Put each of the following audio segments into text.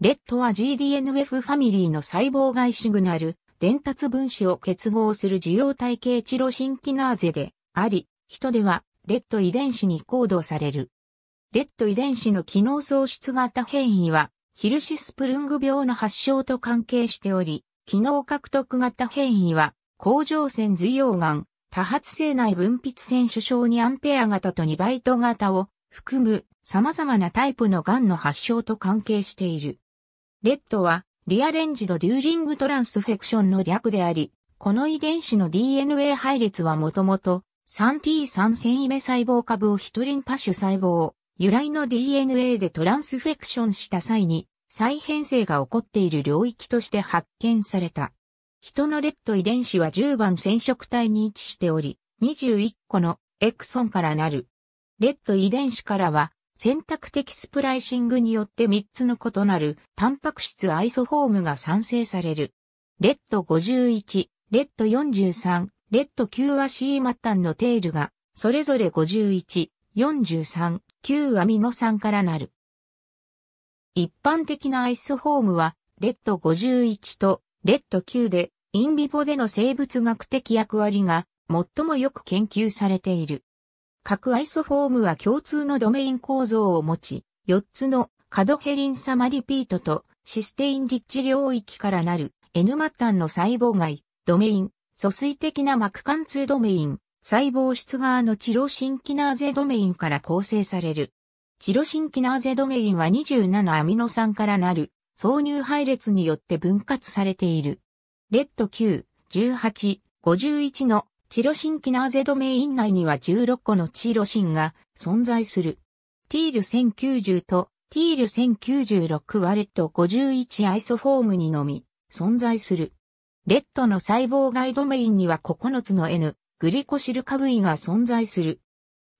レッドは GDNF ファミリーの細胞外シグナル、伝達分子を結合する受容体系チロシンキナーゼであり、人ではレッド遺伝子に行動される。レッド遺伝子の機能喪失型変異は、ヒルシスプルング病の発症と関係しており、機能獲得型変異は、甲状腺髄溶岩、多発性内分泌腺主症にアンペア型と2バイト型を含む様々なタイプの癌の発症と関係している。レッドは、リアレンジドデューリングトランスフェクションの略であり、この遺伝子の DNA 配列はもともと 3T3 繊維目細胞株をヒトリンパ種細胞、由来の DNA でトランスフェクションした際に再編成が起こっている領域として発見された。人のレッド遺伝子は10番染色体に位置しており、21個のエクソンからなる。レッド遺伝子からは選択的スプライシングによって3つの異なるタンパク質アイソフォームが産生される。レッド51、レッド43、レッド9は C 末端のテールが、それぞれ51、43、9アミノ酸からなる。一般的なアイソフォームは、レッド51とレッド9で、インビボでの生物学的役割が最もよく研究されている。各アイソフォームは共通のドメイン構造を持ち、4つのカドヘリンサマリピートとシステインリッチ領域からなる N 末端の細胞外、ドメイン、疎水的な膜貫通ドメイン、細胞質側のチロシンキナーゼドメインから構成される。チロシンキナーゼドメインは27アミノ酸からなる挿入配列によって分割されている。レッド9、18、51のチロシンキナーゼドメイン内には16個のチロシンが存在する。ティール1090とティール1096はレッド51アイソフォームにのみ存在する。レッドの細胞外ドメインには9つの N、グリコシル化部位が存在する。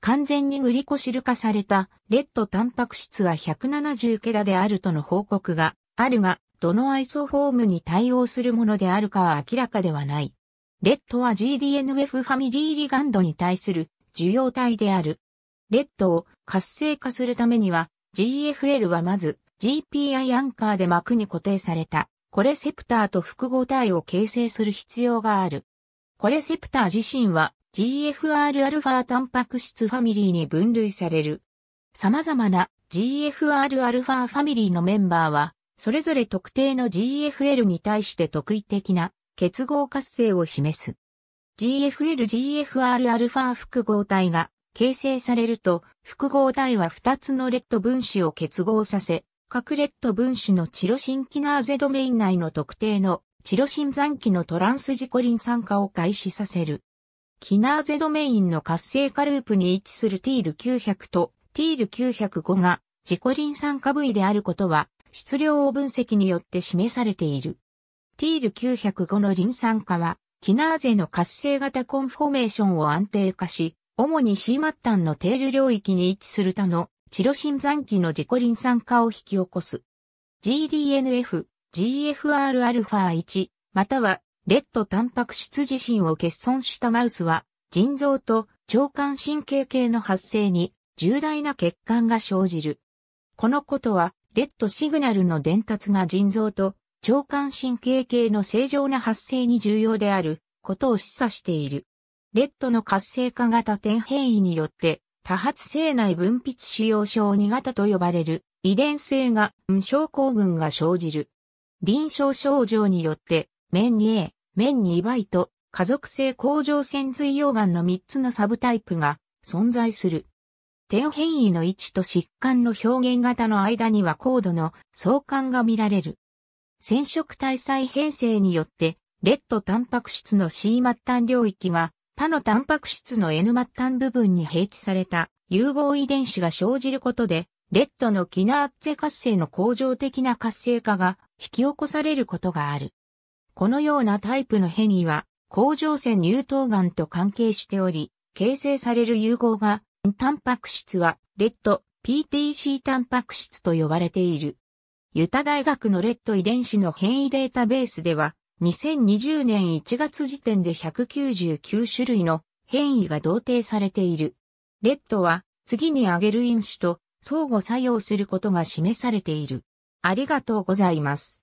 完全にグリコシル化されたレッドタンパク質は170ケラであるとの報告があるが、どのアイソフォームに対応するものであるかは明らかではない。レッドは GDNF ファミリーリガンドに対する受容体である。レッドを活性化するためには GFL はまず GPI アンカーで膜に固定されたコレセプターと複合体を形成する必要がある。コレセプター自身は GFRα タンパク質ファミリーに分類される。様々な GFRα ファミリーのメンバーは、それぞれ特定の GFL に対して特異的な結合活性を示す。GFLGFRα 複合体が形成されると、複合体は2つのレッド分子を結合させ、各レッド分子のチロシンキナーゼドメイン内の特定のチロシン残機のトランスジコリン酸化を開始させる。キナーゼドメインの活性化ループに位置する t ール900と t ール905がジコリン酸化部位であることは質量を分析によって示されている。ティール905のリン酸化は、キナーゼの活性型コンフォメーションを安定化し、主に C 末端のテール領域に位置する他のチロシン残機の自己リン酸化を引き起こす。GDNF、GFRα1、または、レッドタンパク質自身を欠損したマウスは、腎臓と腸管神経系の発生に重大な欠陥が生じる。このことは、レッドシグナルの伝達が腎臓と腸管神経系の正常な発生に重要であることを示唆している。レッドの活性化型転変異によって、多発性内分泌使用症2型と呼ばれる遺伝性が無症候群が生じる。臨床症状によって、面 2A、面2倍と家族性甲状腺髄溶岩の3つのサブタイプが存在する。点変異の位置と疾患の表現型の間には高度の相関が見られる。染色体再編成によって、レッドタンパク質の C 末端領域が、他のタンパク質の N 末端部分に配置された融合遺伝子が生じることで、レッドのキナーッツェ活性の恒常的な活性化が引き起こされることがある。このようなタイプの変異は、甲状腺乳頭んと関係しており、形成される融合が、タンパク質は、レッド、PTC タンパク質と呼ばれている。ユタ大学のレッド遺伝子の変異データベースでは、2020年1月時点で199種類の変異が同定されている。レッドは次に挙げる因子と相互作用することが示されている。ありがとうございます。